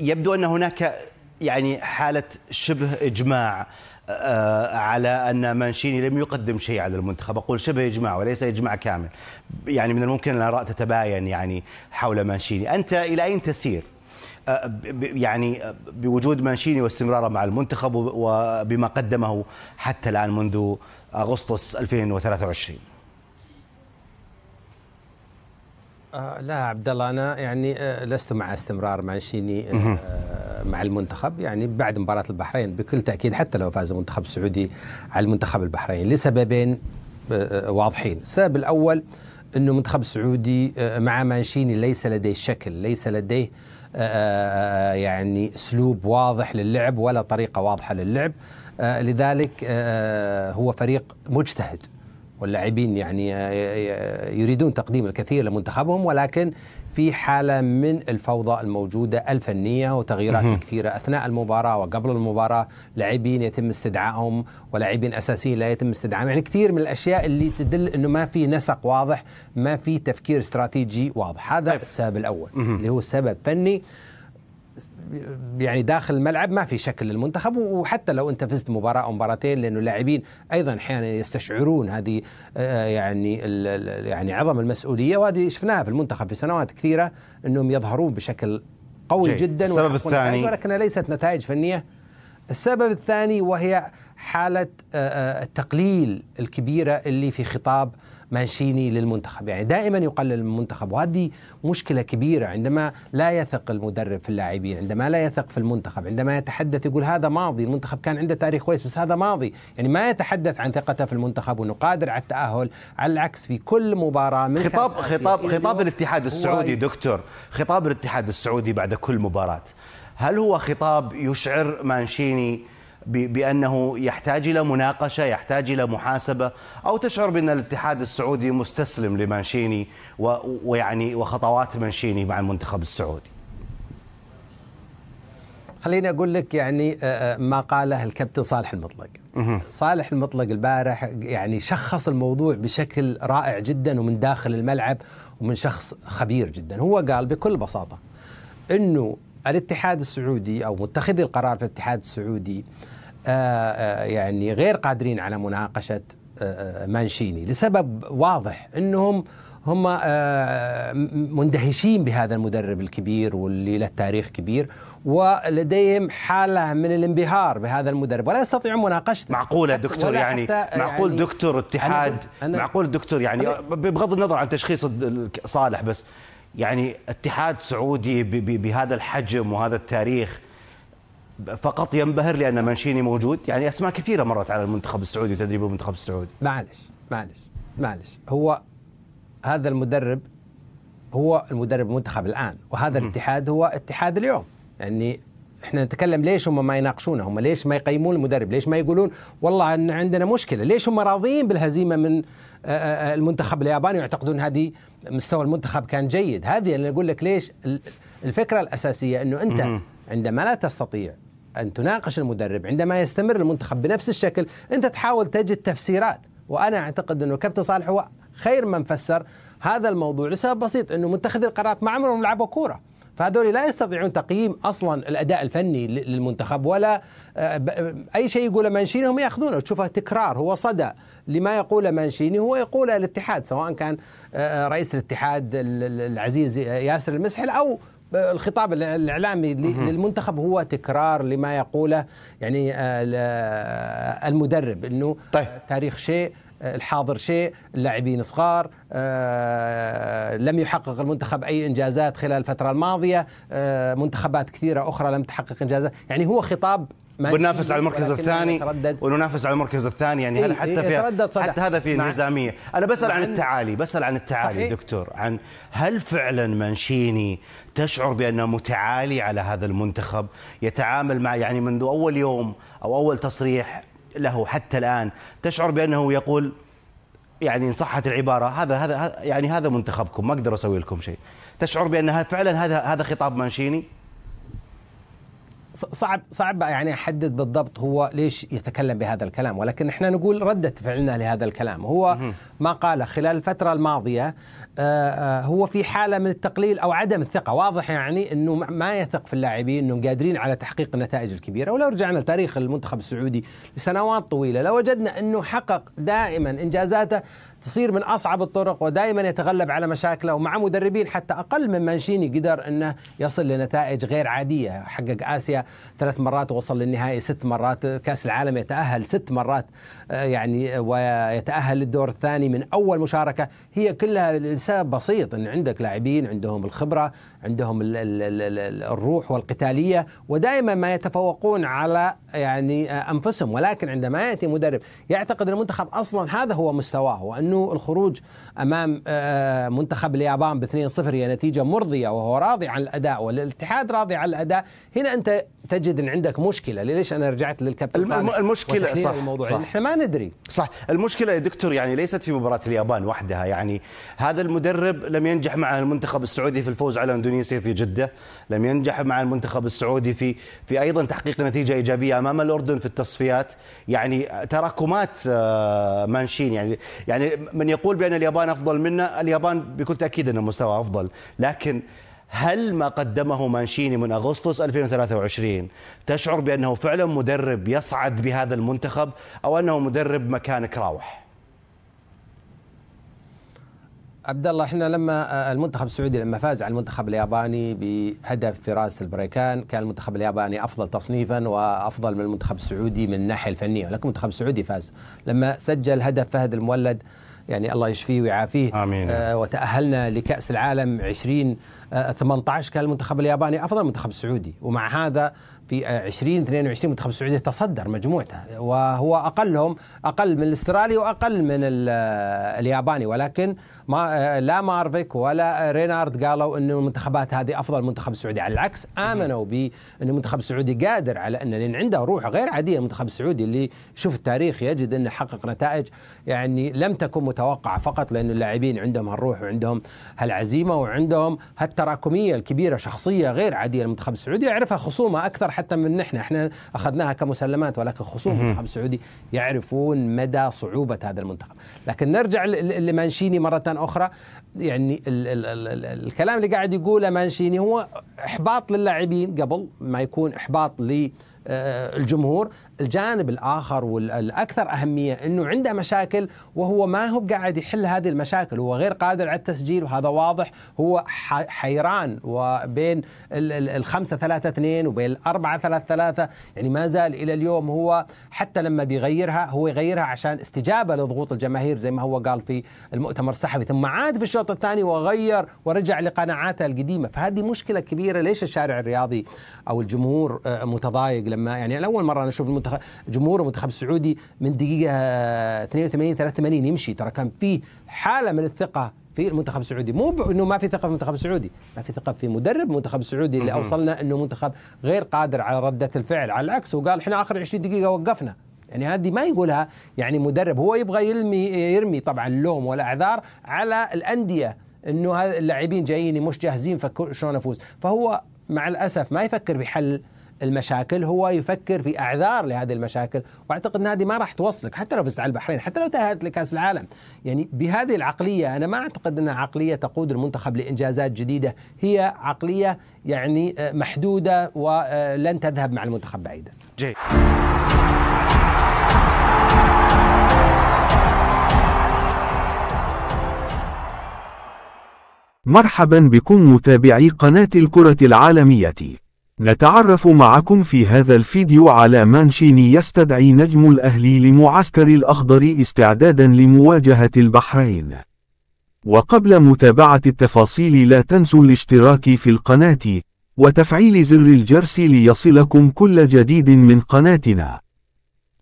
يبدو ان هناك يعني حاله شبه اجماع آه، آه، على ان مانشيني لم يقدم شيء على المنتخب اقول شبه اجماع وليس اجماع كامل يعني من الممكن الاراء تتباين يعني حول مانشيني انت الى اين تسير آه، يعني بوجود مانشيني واستمراره مع المنتخب وبما قدمه حتى الان منذ اغسطس 2023 آه، لا عبد الله انا يعني آه، لست مع استمرار مانشيني آه، مع المنتخب يعني بعد مباراه البحرين بكل تاكيد حتى لو فاز المنتخب السعودي على المنتخب البحريني لسببين واضحين، السبب الاول انه المنتخب السعودي مع مانشيني ليس لديه شكل، ليس لديه يعني اسلوب واضح للعب ولا طريقه واضحه للعب لذلك هو فريق مجتهد واللاعبين يعني آه، آه، يريدون تقديم الكثير لمنتخبهم ولكن في حالة من الفوضى الموجودة الفنية وتغييرات كثيرة أثناء المباراة وقبل المباراة لاعبين يتم استدعائهم ولاعبين أساسيين لا يتم استدعائهم يعني كثير من الأشياء اللي تدل أنه ما في نسق واضح ما في تفكير استراتيجي واضح هذا طيب. السبب الأول اللي هو سبب فني يعني داخل الملعب ما في شكل للمنتخب وحتى لو انت فزت مباراه او مباراتين لانه اللاعبين ايضا احيانا يستشعرون هذه آه، يعني يعني عظم المسؤوليه وهذه شفناها في المنتخب في سنوات كثيره انهم يظهرون بشكل قوي جيد. جدا السبب الثاني ولكن ليست نتائج فنيه السبب الثاني وهي حاله آه، آه، التقليل الكبيره اللي في خطاب مانشيني للمنتخب يعني دائما يقلل من المنتخب وهذه مشكلة كبيرة عندما لا يثق المدرب في اللاعبين عندما لا يثق في المنتخب عندما يتحدث يقول هذا ماضي المنتخب كان عنده تاريخ كويس بس هذا ماضي يعني ما يتحدث عن ثقته في المنتخب وانه قادر على التأهل على العكس في كل مباراة من خطاب خطاب خطاب الاتحاد السعودي دكتور خطاب الاتحاد السعودي بعد كل مباراة هل هو خطاب يشعر مانشيني بأنه يحتاج إلى مناقشة يحتاج إلى محاسبة أو تشعر بأن الاتحاد السعودي مستسلم لمانشيني ويعني وخطوات مانشيني مع المنتخب السعودي خليني اقول لك يعني ما قاله الكابتن صالح المطلق صالح المطلق البارح يعني شخص الموضوع بشكل رائع جدا ومن داخل الملعب ومن شخص خبير جدا هو قال بكل بساطه انه الاتحاد السعودي او متخذي القرار في الاتحاد السعودي آه آه، آه، يعني غير قادرين على مناقشه آه، مانشيني لسبب واضح انهم هم مندهشين بهذا المدرب الكبير واللي له تاريخ كبير ولديهم حاله من الانبهار بهذا المدرب ولا يستطيعون مناقشته معقوله دكتور يعني, يعني معقول يعني دكتور اتحاد أنا أنا معقول دكتور يعني بغض النظر عن تشخيص صالح بس يعني اتحاد سعودي بهذا الحجم وهذا التاريخ فقط ينبهر لان مانشيني موجود يعني اسماء كثيره مرت على المنتخب السعودي وتدريب المنتخب السعودي معلش معلش معلش هو هذا المدرب هو المدرب المنتخب الان وهذا الاتحاد هو اتحاد اليوم يعني احنا نتكلم ليش هم ما يناقشونه هم ليش ما يقيمون المدرب ليش ما يقولون والله ان عندنا مشكله ليش هم راضيين بالهزيمه من آه، آه، آه، المنتخب الياباني ويعتقدون هذه مستوى المنتخب كان جيد هذه انا اقول لك ليش الفكره الاساسيه انه انت عندما لا تستطيع أن تناقش المدرب عندما يستمر المنتخب بنفس الشكل أنت تحاول تجد تفسيرات وأنا أعتقد أنه كابتن صالح هو خير من فسر هذا الموضوع لسبب بسيط أنه متخذي القرارات ما عمرهم لعبوا كورة فهذول لا يستطيعون تقييم اصلا الاداء الفني للمنتخب ولا آه، اي شيء يقوله مانشيني هم ياخذونه تشوفه تكرار هو صدى لما يقوله مانشيني هو يقوله الاتحاد سواء كان آه، آه، رئيس الاتحاد العزيز ياسر المسحل او الخطاب الاعلامي للمنتخب هو تكرار لما يقوله يعني آه، آه، المدرب انه طيب. تاريخ شيء آه، الحاضر شيء اللاعبين صغار لم يحقق المنتخب أي إنجازات خلال الفترة الماضية منتخبات كثيرة أخرى لم تحقق إنجازات يعني هو خطاب بننافس على المركز الثاني وننافس على المركز الثاني يعني هل إيه، حتى إيه، في حتى هذا في انهزاميه انا بسال عن التعالي بسال عن التعالي صحيح. دكتور عن هل فعلا مانشيني تشعر بانه متعالي على هذا المنتخب يتعامل مع يعني منذ اول يوم او اول تصريح له حتى الان تشعر بانه يقول يعني ان صحت العباره هذا هذا يعني هذا منتخبكم ما اقدر اسوي لكم شيء تشعر بان فعلا هذا هذا خطاب مانشيني صعب صعب يعني احدد بالضبط هو ليش يتكلم بهذا الكلام ولكن احنا نقول رده فعلنا لهذا الكلام هو ما قاله خلال الفتره الماضيه آه، آه، هو في حاله من التقليل او عدم الثقه واضح يعني انه ما يثق في اللاعبين انهم قادرين على تحقيق النتائج الكبيره ولو رجعنا لتاريخ المنتخب السعودي لسنوات طويله لوجدنا انه حقق دائما انجازاته تصير من اصعب الطرق ودائما يتغلب على مشاكله ومع مدربين حتى اقل من مانشيني قدر انه يصل لنتائج غير عاديه حقق اسيا ثلاث مرات ووصل للنهائي ست مرات كأس العالم يتأهل ست مرات آه، يعني ويتأهل للدور الثاني من أول مشاركة هي كلها لسبب بسيط أن عندك لاعبين عندهم الخبرة عندهم ال ال ال الروح والقتالية ودائما ما يتفوقون على يعني آه، أنفسهم ولكن عندما يأتي مدرب يعتقد المنتخب أصلا هذا هو مستواه وأنه الخروج أمام آه، منتخب اليابان ب 2-0 هي نتيجة مرضية وهو راضي عن الأداء والاتحاد راضي عن الأداء هنا أنت تجد ان عندك مشكله ليش انا رجعت للكابتن الم... المشكله صح الموضوع صح احنا ما ندري صح المشكله يا دكتور يعني ليست في مباراه اليابان وحدها يعني هذا المدرب لم ينجح مع المنتخب السعودي في الفوز على اندونيسيا في جده لم ينجح مع المنتخب السعودي في في ايضا تحقيق نتيجه ايجابيه امام الاردن في التصفيات يعني تراكمات آه، مانشين يعني يعني من يقول بان اليابان افضل منا اليابان بكل تاكيد ان مستوى افضل لكن هل ما قدمه مانشيني من اغسطس 2023 تشعر بانه فعلا مدرب يصعد بهذا المنتخب او انه مدرب مكان كراوح؟ عبد الله احنا لما آه، المنتخب السعودي لما فاز على المنتخب الياباني بهدف فراس البريكان كان المنتخب الياباني افضل تصنيفا وافضل من المنتخب السعودي من الناحيه الفنيه ولكن المنتخب السعودي فاز لما سجل هدف فهد المولد يعني الله يشفيه ويعافيه آمين. آه وتأهلنا لكأس العالم 20 18 آه، كان المنتخب الياباني أفضل من المنتخب السعودي ومع هذا في 2022 منتخب السعوديه تصدر مجموعته وهو اقلهم اقل من الاسترالي واقل من الياباني ولكن ما لا مارفيك ولا رينارد قالوا انه المنتخبات هذه افضل منتخب سعودي على العكس امنوا بان المنتخب السعودي قادر على ان لان عنده روح غير عاديه المنتخب السعودي اللي شوف التاريخ يجد انه حقق نتائج يعني لم تكن متوقعه فقط لان اللاعبين عندهم هالروح وعندهم هالعزيمه وعندهم هالتراكميه الكبيره شخصيه غير عاديه المنتخب السعودي يعرفها خصومه اكثر حتى من نحن احنا اخذناها كمسلمات ولكن خصوم المنتخب السعودي يعرفون مدى صعوبه هذا المنتخب لكن نرجع لمانشيني مره اخرى يعني ال ال ال الكلام اللي قاعد يقوله مانشيني هو احباط للاعبين قبل ما يكون احباط للجمهور آه، الجانب الاخر والاكثر اهميه انه عنده مشاكل وهو ما هو قاعد يحل هذه المشاكل هو غير قادر على التسجيل وهذا واضح هو حيران وبين الخمسة ثلاثة اثنين وبين الأربعة ثلاثة ثلاثة يعني ما زال إلى اليوم هو حتى لما بيغيرها هو يغيرها عشان استجابة لضغوط الجماهير زي ما هو قال في المؤتمر الصحفي ثم عاد في الشوط الثاني وغير ورجع لقناعاته القديمة فهذه مشكلة كبيرة ليش الشارع الرياضي أو الجمهور آه، متضايق لما يعني أول مرة نشوف أشوف المنتخب جمهور المنتخب السعودي من دقيقه 82 83 يمشي ترى كان في حاله من الثقه في المنتخب السعودي مو انه ما في ثقه في المنتخب السعودي ما في ثقه في مدرب المنتخب السعودي اللي اوصلنا انه منتخب غير قادر على رده الفعل على العكس وقال احنا اخر 20 دقيقه وقفنا يعني هذه ما يقولها يعني مدرب هو يبغى يرمي يرمي طبعا اللوم والاعذار على الانديه انه اللاعبين جايين مش جاهزين فشلون افوز فهو مع الاسف ما يفكر بحل المشاكل هو يفكر في اعذار لهذه المشاكل واعتقد ان هذه ما راح توصلك حتى لو فزت على البحرين حتى لو تاهلت لكاس العالم يعني بهذه العقليه انا ما اعتقد انها عقليه تقود المنتخب لانجازات جديده هي عقليه يعني آه، محدوده ولن آه، تذهب مع المنتخب بعيدا جي. مرحبا بكم متابعي قناة الكرة العالمية نتعرف معكم في هذا الفيديو على مانشيني يستدعي نجم الأهلي لمعسكر الأخضر استعدادا لمواجهة البحرين وقبل متابعة التفاصيل لا تنسوا الاشتراك في القناة وتفعيل زر الجرس ليصلكم كل جديد من قناتنا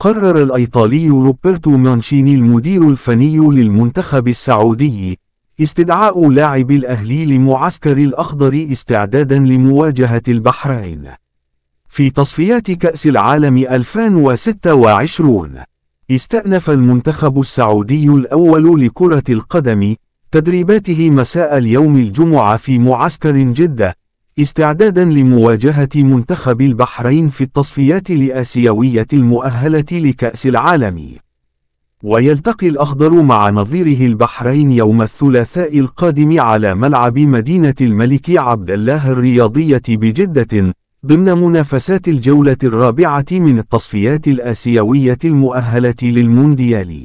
قرر الإيطالي روبرتو مانشيني المدير الفني للمنتخب السعودي استدعاء لاعب الأهلي لمعسكر الأخضر استعدادا لمواجهة البحرين في تصفيات كأس العالم 2026 استأنف المنتخب السعودي الأول لكرة القدم تدريباته مساء اليوم الجمعة في معسكر جدة استعدادا لمواجهة منتخب البحرين في التصفيات الآسيوية المؤهلة لكأس العالم ويلتقي الأخضر مع نظيره البحرين يوم الثلاثاء القادم على ملعب مدينة الملك عبد الله الرياضية بجدة ضمن منافسات الجولة الرابعة من التصفيات الآسيوية المؤهلة للمونديال.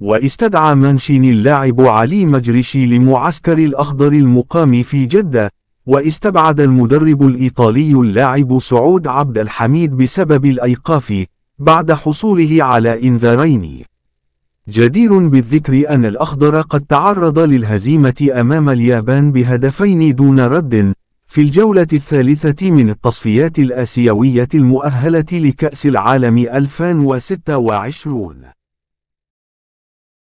واستدعى مانشين اللاعب علي مجرشي لمعسكر الأخضر المقام في جدة، واستبعد المدرب الإيطالي اللاعب سعود عبد الحميد بسبب الأيقاف بعد حصوله على إنذارين. جدير بالذكر أن الأخضر قد تعرض للهزيمة أمام اليابان بهدفين دون رد في الجولة الثالثة من التصفيات الآسيوية المؤهلة لكأس العالم 2026